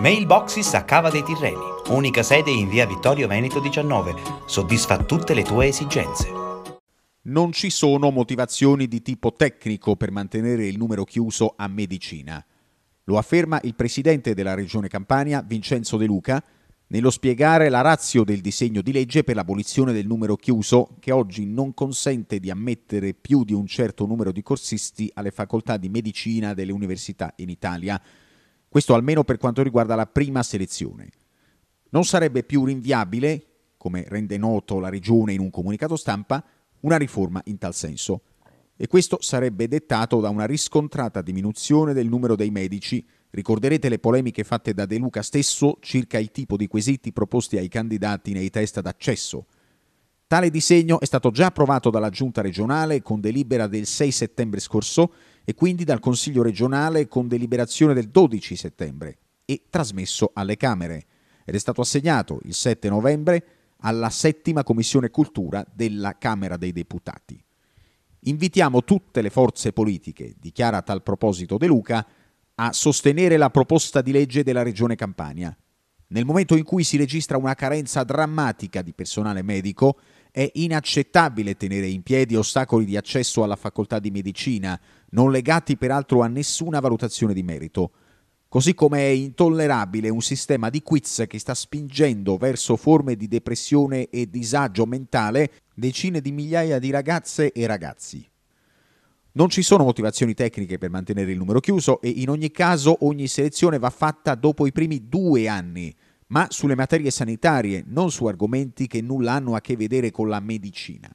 Mailboxes a Cava dei Tirreni, unica sede in via Vittorio Veneto 19, soddisfa tutte le tue esigenze. Non ci sono motivazioni di tipo tecnico per mantenere il numero chiuso a medicina. Lo afferma il presidente della Regione Campania, Vincenzo De Luca, nello spiegare la razio del disegno di legge per l'abolizione del numero chiuso che oggi non consente di ammettere più di un certo numero di corsisti alle facoltà di medicina delle università in Italia questo almeno per quanto riguarda la prima selezione. Non sarebbe più rinviabile, come rende noto la Regione in un comunicato stampa, una riforma in tal senso. E questo sarebbe dettato da una riscontrata diminuzione del numero dei medici. Ricorderete le polemiche fatte da De Luca stesso circa il tipo di quesiti proposti ai candidati nei test d'accesso Tale disegno è stato già approvato dalla Giunta regionale con delibera del 6 settembre scorso e quindi dal Consiglio regionale con deliberazione del 12 settembre e trasmesso alle Camere ed è stato assegnato il 7 novembre alla settima Commissione Cultura della Camera dei Deputati. Invitiamo tutte le forze politiche, dichiara a tal proposito De Luca, a sostenere la proposta di legge della Regione Campania. Nel momento in cui si registra una carenza drammatica di personale medico, è inaccettabile tenere in piedi ostacoli di accesso alla facoltà di medicina, non legati peraltro a nessuna valutazione di merito. Così come è intollerabile un sistema di quiz che sta spingendo verso forme di depressione e disagio mentale decine di migliaia di ragazze e ragazzi. Non ci sono motivazioni tecniche per mantenere il numero chiuso e in ogni caso ogni selezione va fatta dopo i primi due anni, ma sulle materie sanitarie, non su argomenti che nulla hanno a che vedere con la medicina.